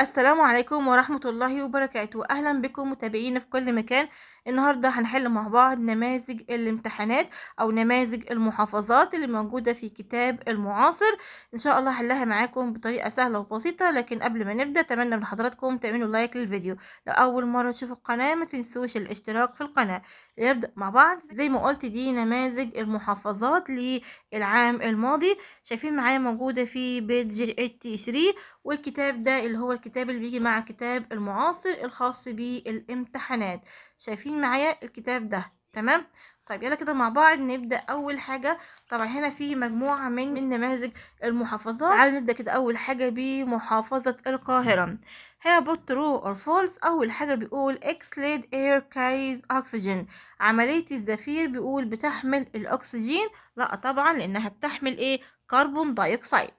السلام عليكم ورحمة الله وبركاته أهلا بكم متابعينا في كل مكان النهاردة هنحل مع بعض نماذج الامتحانات أو نماذج المحافظات اللي موجودة في كتاب المعاصر إن شاء الله هحلها معاكم بطريقة سهلة وبسيطة لكن قبل ما نبدأ أتمنى من حضراتكم تعملوا لايك للفيديو لو أول مرة تشوفوا القناة ما تنسوش الاشتراك في القناة نبدأ مع بعض زي ما قلت دي نماذج المحافظات للعام الماضي شايفين معايا موجودة في بيت اتي 83 والكتاب ده اللي هو الكتاب الكتاب اللي بيجي مع الكتاب المعاصر الخاص بالامتحانات شايفين معايا الكتاب ده تمام طيب يلا كده مع بعض نبدا اول حاجه طبعا هنا في مجموعه من نماذج المحافظات تعالوا نبدا كده اول حاجه بمحافظه القاهره هنا بوت ترو اور فولس اول حاجه بيقول اكسليد اير كاريز اكسجين عمليه الزفير بيقول بتحمل الاكسجين لا طبعا لانها بتحمل ايه كربون دايوكسيد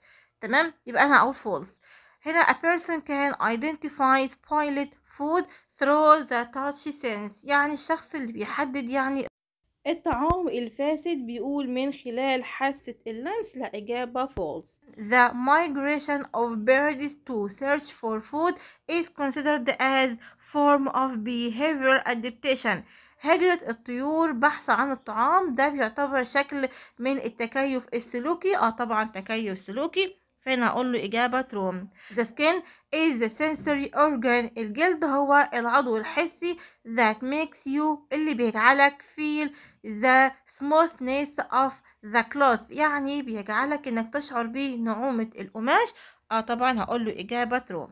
تمام يبقى انا اقول فولس هنا a person can identify spoiled food through the touch sense يعني الشخص اللي بيحدد يعني الطعام الفاسد بيقول من خلال حاسة اللمس لا إجابة false The migration of birds to search for food is considered as form of behavior adaptation هجرة الطيور بحث عن الطعام ده بيعتبر شكل من التكيف السلوكي اه طبعا تكيف سلوكي فهنا أقول له إجابة روم the skin is the sensory organ الجلد هو العضو الحسي that makes you اللي بيجعلك feel the smoothness of the cloth يعني بيجعلك إنك تشعر بنعومة القماش اه طبعا هقول له إجابة روم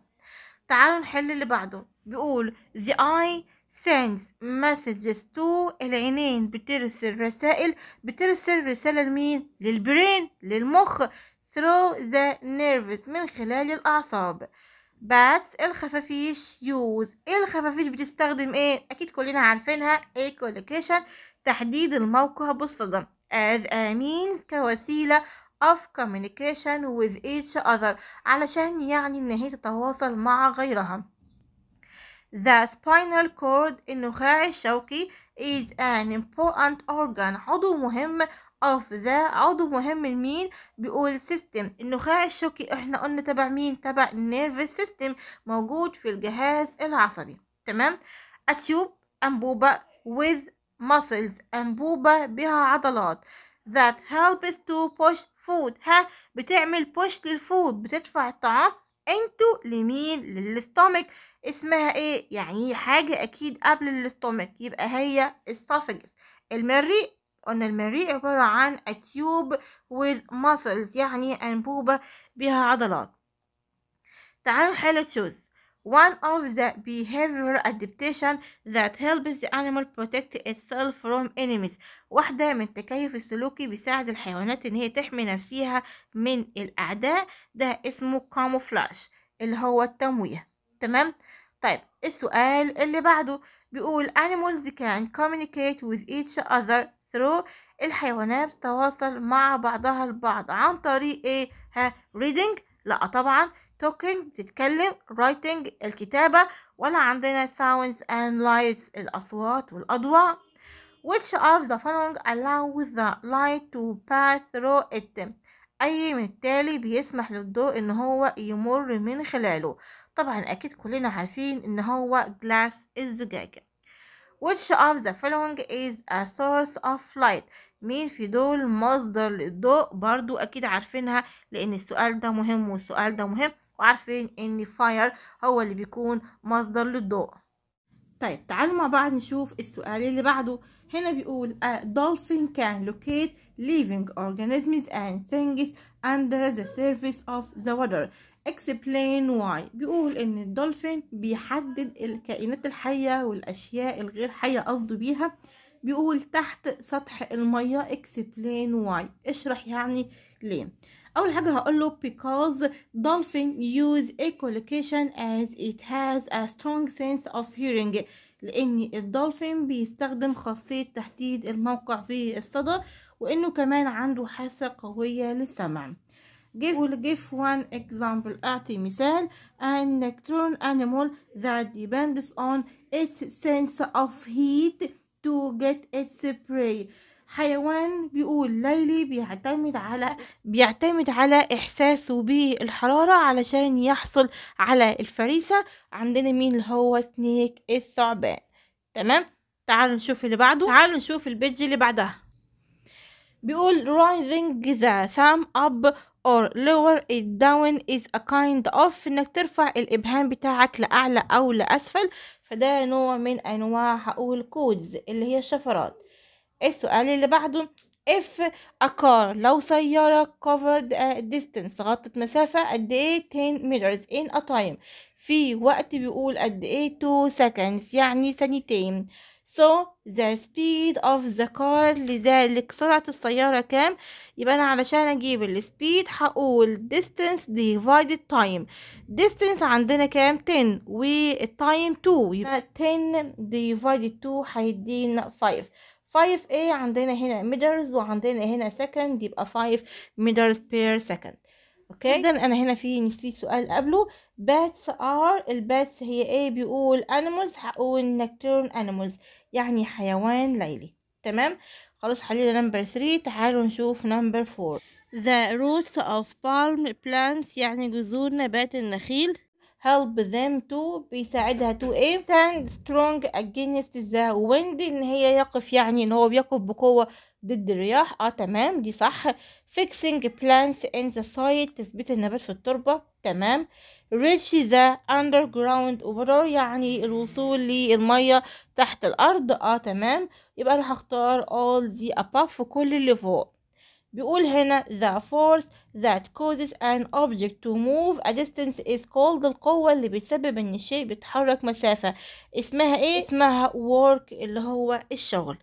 تعالوا نحل اللي بعده بيقول the eye sends messages to العينين بترسل رسائل بترسل رسالة لمين؟ للبرين للمخ through the nerves من خلال الأعصاب bats الخفافيش use الخفافيش بتستخدم ايه اكيد كلنا عارفينها echolocation تحديد الموقع بالصدم as a means كوسيلة of communication with each other علشان يعني ان هي تتواصل مع غيرها The spinal cord النخاع الشوكي is an important organ عضو مهم اوف the عضو مهم لمين بيقول سيستم النخاع الشوكي احنا قلنا تبع مين تبع nervous سيستم موجود في الجهاز العصبي تمام اتيوب انبوبة with muscles انبوبة بها عضلات that helps to push food ها بتعمل push للفود بتدفع الطعام انتو لمين للستومك اسمها ايه يعني حاجة اكيد قبل الستومك يبقى هي السافجس المريء قلنا المريء عبارة عن a tube with muscles يعني أنبوبة بها عضلات تعالوا حالة شوز one of the behavioral adaptation that helps the animal protect itself from enemies واحدة من التكيف السلوكي بيساعد الحيوانات ان هي تحمي نفسها من الاعداء ده اسمه camouflage اللي هو التمويه تمام طيب السؤال اللي بعده بيقول animals can communicate with each other ثرو الحيوانات تتواصل مع بعضها البعض عن طريق ايه ها reading لا طبعا talking تتكلم writing الكتابة ولا عندنا sounds and lights الأصوات والأضواء which of the following allow the light to pass through it أي من التالي بيسمح للضوء إن هو يمر من خلاله طبعا أكيد كلنا عارفين إن هو glass الزجاجة which of the following is a source of light مين في دول مصدر للضوء برضو اكيد عارفينها لان السؤال ده مهم والسؤال ده مهم وعارفين ان fire هو اللي بيكون مصدر للضوء طيب تعالوا مع بعض نشوف السؤال اللي بعده هنا بيقول a dolphin can locate living organisms and things under the surface of the water explain why بيقول ان الدولفين بيحدد الكائنات الحية والاشياء الغير حية قصده بيها بيقول تحت سطح المية explain why اشرح يعني ليه اول حاجة هقوله because dolphin use echolocation as it has a strong sense of hearing لان الدولفين بيستخدم خاصية تحديد الموقع في الصدى وانه كمان عنده حاسة قوية للسمع give will give one example أعطي مثال an nocturnal animal that depends on its sense of heat to get its prey حيوان بيقول ليلي بيعتمد على بيعتمد على احساسه بالحراره علشان يحصل على الفريسه عندنا مين اللي هو سنيك الثعبان تمام تعالوا نشوف اللي بعده تعالوا نشوف البيج اللي بعدها بيقول rising the thumb up or lower it down is a kind of انك ترفع الابهام بتاعك لاعلى او لاسفل فده نوع من انواع هقول كودز اللي هي الشفرات السؤال اللي بعده if a car لو سيارة covered a distance غطت مسافة قد ايه 10 meters in a time في وقت بيقول قد ايه 2 seconds يعني ثانيتين so the speed of the car لذلك سرعة السيارة كام يبقى أنا علشان أجيب speed هقول distance divided time distance عندنا كام 10 time 2 يبقى 10 divided 2 هيدينا 5 5 a عندنا هنا meters وعندنا هنا سكند يبقى 5 meters بير سكند اوكي اذا انا هنا في نسيت سؤال قبله باتس ار الباتس هي ايه بيقول animals هقول nocturnal animals يعني حيوان ليلي تمام خلاص حلينا نمبر 3 تعالوا نشوف نمبر 4 the roots of palm plants يعني جذور نبات النخيل help them to بيساعدها to stand strong against the wind ان هي يقف يعني ان هو بيقف بقوة ضد الرياح اه تمام دي صح fixing plants in the soil تثبيت النبات في التربة تمام reach the underground water يعني الوصول للمية تحت الأرض اه تمام يبقى أنا هختار all the above في كل اللي فوق بيقول هنا the force that causes an object to move a distance is called القوة اللي بتسبب ان الشيء بيتحرك مسافة اسمها ايه؟ اسمها work اللي هو الشغل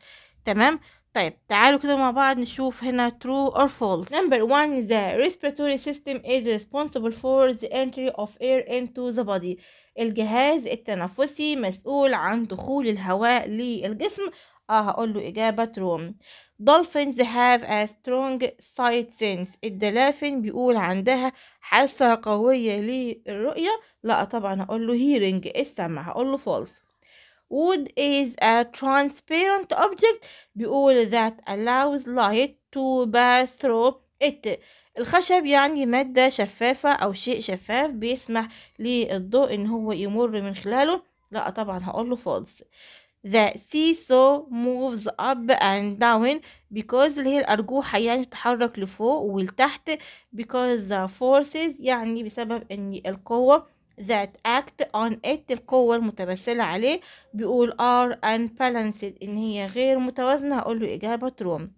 تمام طيب تعالوا كده مع بعض نشوف هنا true or false number one the respiratory system is responsible for the entry of air into the body الجهاز التنفسي مسؤول عن دخول الهواء للجسم اه هقول له اجابه true dolphins have a strong sight sense الدلافين بيقول عندها حاسه قويه للرؤيه لا طبعا هقول له hearing السمع هقول له false Wood is a transparent object بيقول that allows light to pass through it الخشب يعني مادة شفافة أو شيء شفاف بيسمح للضوء إن هو يمر من خلاله لا طبعا هقول له false the seesaw moves up and down because اللي هي الأرجوحة يعني بتتحرك لفوق ولتحت because the forces يعني بسبب إن القوة that act on it القوة المتمثلة عليه بيقول are unbalanced إن هي غير متوازنة هقول له إجابة true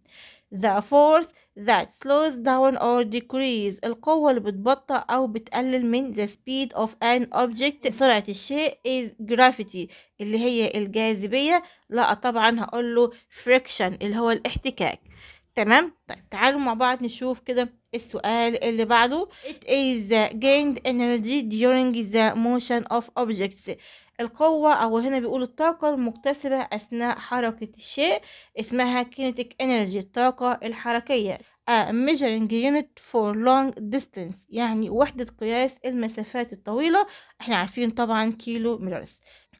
the force that slows down or decrease القوة اللي بتبطأ أو بتقلل من the speed of an object سرعة الشيء is gravity اللي هي الجاذبية لا طبعا هقول له friction اللي هو الاحتكاك تمام طيب تعالوا مع بعض نشوف كده السؤال اللي بعده it is gained energy during the motion of objects القوة أو هنا بيقول الطاقة المكتسبة أثناء حركة الشيء اسمها kinetic energy الطاقة الحركية a measuring unit for long distance يعني وحدة قياس المسافات الطويلة احنا عارفين طبعا كيلو متر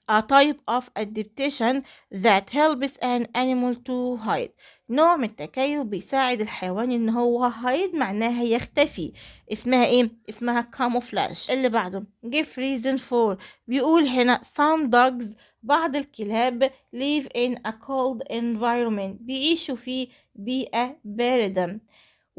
a type of adaptation that helps an animal to hide نوع من التكيف بيساعد الحيوان ان هو هايد معناها يختفي اسمها ايه اسمها camouflage اللي بعده give reason for بيقول هنا some dogs بعض الكلاب live in a cold environment بيعيشوا في بيئة باردة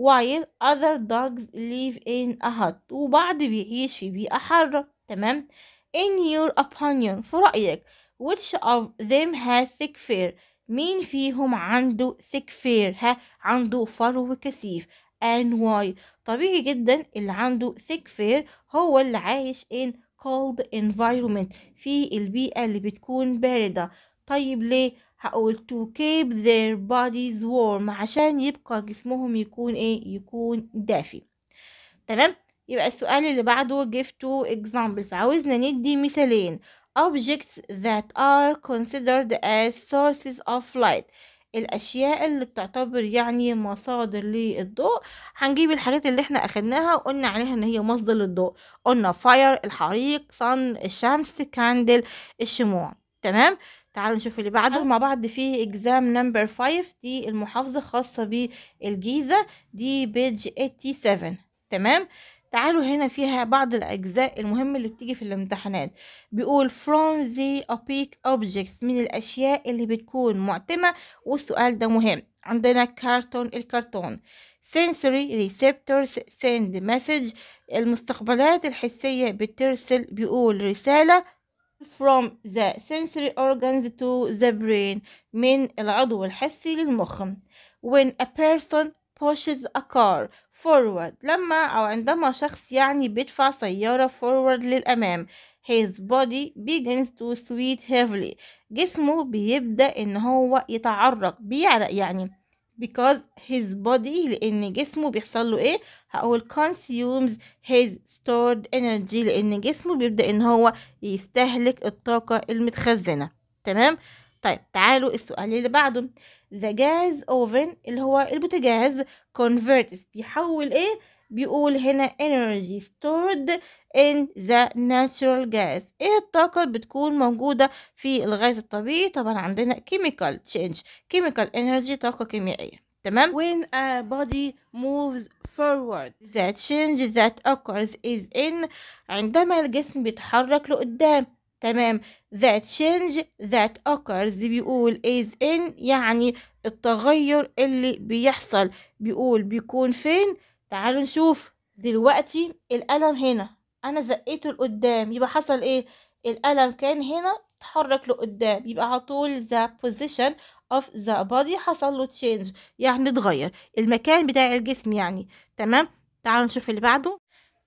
while other dogs live in a hut وبعض بيعيش في بيئة حارة تمام In your opinion في رأيك which of them has thick hair مين فيهم عنده thick hair ها عنده فرو كثيف and why طبيعي جدا اللي عنده thick hair هو اللي عايش in cold environment في البيئة اللي بتكون باردة طيب ليه هقول to keep their bodies warm عشان يبقى جسمهم يكون ايه يكون دافي تمام يبقى السؤال اللي بعده give two examples عاوزنا ندي مثالين objects that are considered as sources of light الأشياء اللي بتعتبر يعني مصادر للضوء هنجيب الحاجات اللي احنا أخدناها وقلنا عليها إن هي مصدر للضوء قلنا فاير الحريق صن الشمس كاندل الشموع تمام تعالوا نشوف اللي بعده مع بعض في اكزام نمبر 5 دي المحافظة خاصة بالجيزة دي بيج 87 تمام تعالوا هنا فيها بعض الأجزاء المهمة اللي بتيجي في الامتحانات بيقول from the opaque objects من الأشياء اللي بتكون معتمة والسؤال ده مهم عندنا كارتون الكرتون sensory receptors send message المستقبلات الحسية بترسل بيقول رسالة from the sensory organs to the brain من العضو الحسي للمخ when a person pushes a car forward لما أو عندما شخص يعني بيدفع سيارة forward للأمام his body begins to sweat heavily جسمه بيبدأ إن هو يتعرق بيعرق يعني because his body لأن جسمه بيحصل له إيه هقول consumes his stored energy لأن جسمه بيبدأ إن هو يستهلك الطاقة المتخزنة تمام طيب تعالوا السؤال اللي بعده ذا جاز اوفن اللي هو البوتاجاز converts بيحول ايه بيقول هنا energy stored in the natural gas ايه الطاقة اللي بتكون موجودة في الغاز الطبيعي طبعا عندنا chemical change chemical energy طاقة كيميائية تمام when a body moves forward the change that occurs is in عندما الجسم بيتحرك لقدام تمام that change that occurs بيقول is in يعني التغير اللي بيحصل بيقول بيكون فين تعالوا نشوف دلوقتي القلم هنا انا زقيته لقدام يبقى حصل ايه القلم كان هنا اتحرك لقدام يبقى على طول the position of the body حصل له change يعني اتغير المكان بتاع الجسم يعني تمام تعالوا نشوف اللي بعده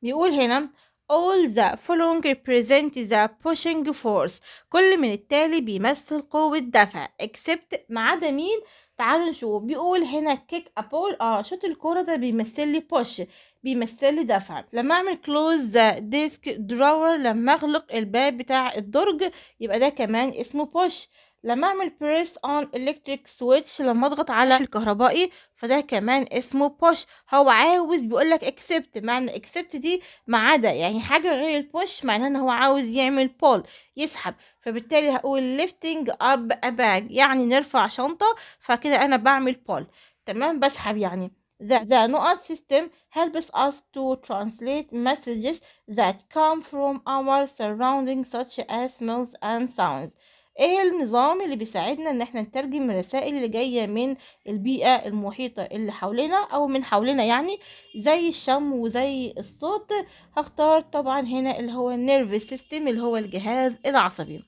بيقول هنا all the following represent the pushing force كل من التالي بيمثل قوة دفع except ما عدا مين تعالوا نشوف بيقول هنا kick a ball اه شوط الكورة ده بيمثل لي push بيمثل لي دفع لما اعمل close the desk drawer لما اغلق الباب بتاع الدرج يبقى ده كمان اسمه push لما اعمل press on electric switch لما اضغط على الكهربائي فده كمان اسمه push هو عاوز بيقولك accept معنى accept دي ما عدا يعني حاجة غير البوش معناه ان هو عاوز يعمل pull يسحب فبالتالي هقول lifting up a bag يعني نرفع شنطة فكده انا بعمل pull تمام بسحب يعني The, the NOAA system helps us to translate messages that come from our surroundings such as smells and sounds ايه النظام اللي بيساعدنا ان احنا نترجم الرسائل اللي جاية من البيئة المحيطة اللي حولنا او من حولنا يعني زي الشم وزي الصوت هختار طبعا هنا اللي هو النيرفس سيستم اللي هو الجهاز العصبي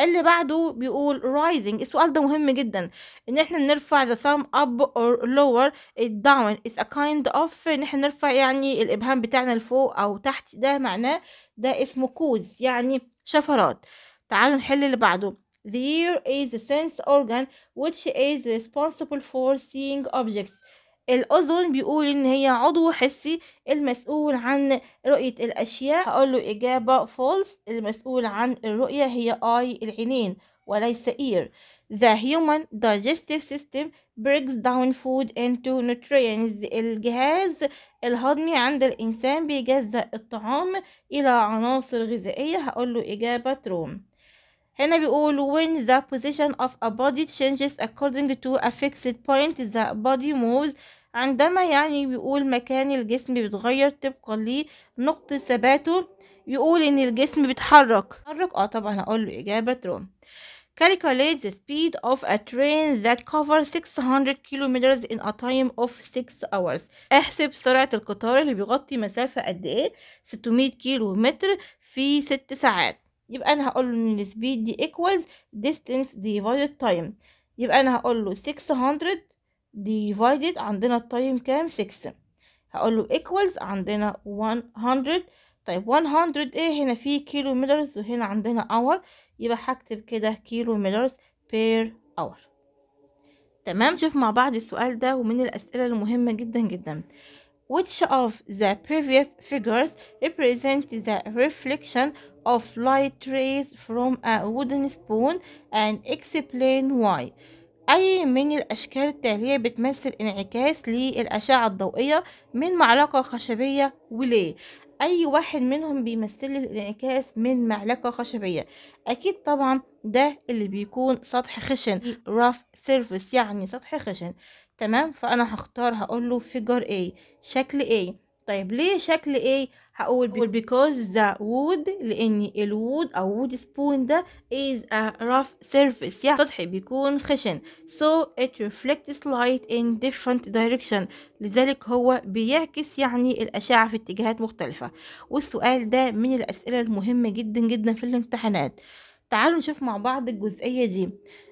اللي بعده بيقول rising السؤال ده مهم جدا ان احنا نرفع the thumb up or lower it down it's a kind of ان احنا نرفع يعني الابهام بتاعنا لفوق او تحت ده معناه ده اسمه كوز يعني شفرات تعالوا نحل اللي بعده The ear is a sense organ which is responsible for seeing objects الأذن بيقول إن هي عضو حسي المسؤول عن رؤية الأشياء هقول له إجابة false المسؤول عن الرؤية هي eye العينين وليس ear The human digestive system breaks down food into nutrients الجهاز الهضمي عند الإنسان بيجزأ الطعام إلى عناصر غذائية هقول له إجابة true هنا بيقول when the position of a body changes according to a fixed point the body moves عندما يعني بيقول مكان الجسم بيتغير طبقا لنقطة ثباته يقول ان الجسم بيتحرك بيتحرك اه طبعا هقول له اجابة روم calculate the speed of a train that covers 600 kilometers in a time of 6 hours احسب سرعة القطار اللي بيغطي مسافة قد ايه 600 كيلو متر في 6 ساعات يبقى انا هقول له ان السبيد دي equals distance divided time يبقى انا هقول له 600 divided عندنا التايم كام 6 هقول له equals عندنا 100 طيب 100 ايه هنا في كيلو مترز وهنا عندنا اور يبقى هكتب كده كيلو مترز بير اور تمام شوف مع بعض السؤال ده ومن الاسئله المهمه جدا جدا which of the previous figures represent the reflection of light rays from a wooden spoon and explain why أي من الأشكال التالية بتمثل انعكاس للأشعة الضوئية من معلقة خشبية وليه أي واحد منهم بيمثل الانعكاس من معلقة خشبية أكيد طبعا ده اللي بيكون سطح خشن rough surface يعني سطح خشن تمام فأنا هختار هقوله figure A شكل A طيب ليه شكل ايه هقول because the wood لان الود او wood spoon ده is a rough surface يعني سطحي بيكون خشن so it reflects light in different direction لذلك هو بيعكس يعني الأشعة في اتجاهات مختلفة والسؤال ده من الأسئلة المهمة جدا جدا في الامتحانات تعالوا نشوف مع بعض الجزئية دي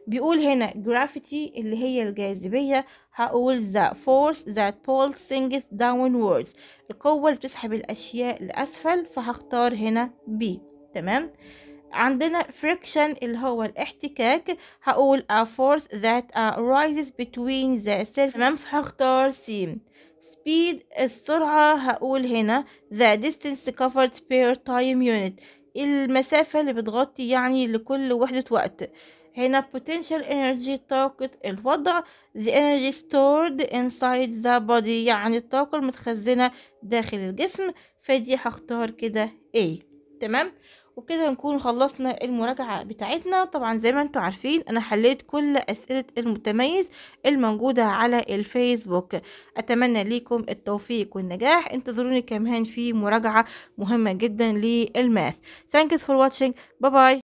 بيقول هنا gravity اللي هي الجاذبية هقول the force that pulls things downwards القوة اللي بتسحب الأشياء لأسفل فهختار هنا B تمام عندنا friction اللي هو الاحتكاك هقول a force that rises between the self تمام فهختار C speed السرعة هقول هنا the distance covered per time unit المسافة اللي بتغطي يعني لكل وحدة وقت هنا potential energy طاقة الوضع the energy stored inside the body يعني الطاقة المتخزنة داخل الجسم فدي هختار كده A تمام وكده نكون خلصنا المراجعة بتاعتنا طبعا زي ما انتم عارفين انا حليت كل اسئلة المتميز الموجودة على الفيسبوك اتمنى ليكم التوفيق والنجاح انتظروني كمان في مراجعة مهمة جدا للماس thank you for watching bye bye